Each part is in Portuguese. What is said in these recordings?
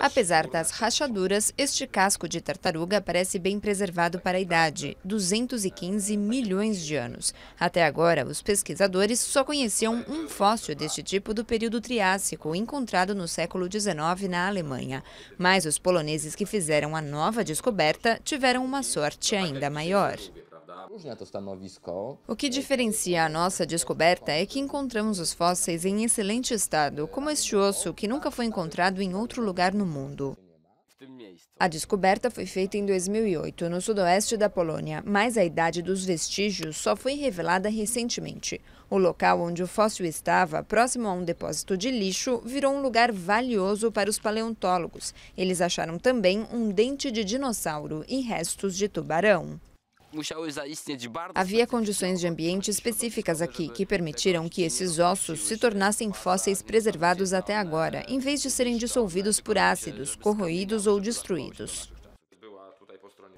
Apesar das rachaduras, este casco de tartaruga parece bem preservado para a idade, 215 milhões de anos. Até agora, os pesquisadores só conheciam um fóssil deste tipo do período Triássico, encontrado no século XIX na Alemanha. Mas os poloneses que fizeram a nova descoberta tiveram uma sorte ainda maior. O que diferencia a nossa descoberta é que encontramos os fósseis em excelente estado, como este osso que nunca foi encontrado em outro lugar no mundo. A descoberta foi feita em 2008, no sudoeste da Polônia, mas a idade dos vestígios só foi revelada recentemente. O local onde o fóssil estava, próximo a um depósito de lixo, virou um lugar valioso para os paleontólogos. Eles acharam também um dente de dinossauro e restos de tubarão. Havia condições de ambiente específicas aqui que permitiram que esses ossos se tornassem fósseis preservados até agora, em vez de serem dissolvidos por ácidos, corroídos ou destruídos.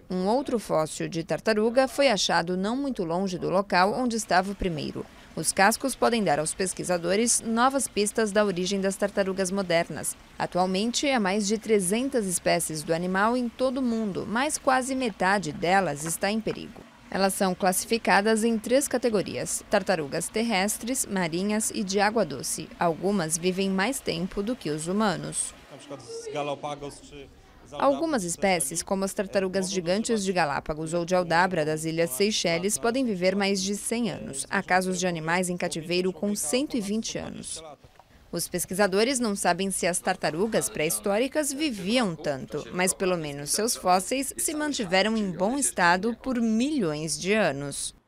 Um outro fóssil de tartaruga foi achado não muito longe do local onde estava o primeiro. Os cascos podem dar aos pesquisadores novas pistas da origem das tartarugas modernas. Atualmente, há mais de 300 espécies do animal em todo o mundo, mas quase metade delas está em perigo. Elas são classificadas em três categorias: tartarugas terrestres, marinhas e de água doce. Algumas vivem mais tempo do que os humanos. Algumas espécies, como as tartarugas gigantes de Galápagos ou de Aldabra das Ilhas Seychelles, podem viver mais de 100 anos. Há casos de animais em cativeiro com 120 anos. Os pesquisadores não sabem se as tartarugas pré-históricas viviam tanto, mas pelo menos seus fósseis se mantiveram em bom estado por milhões de anos.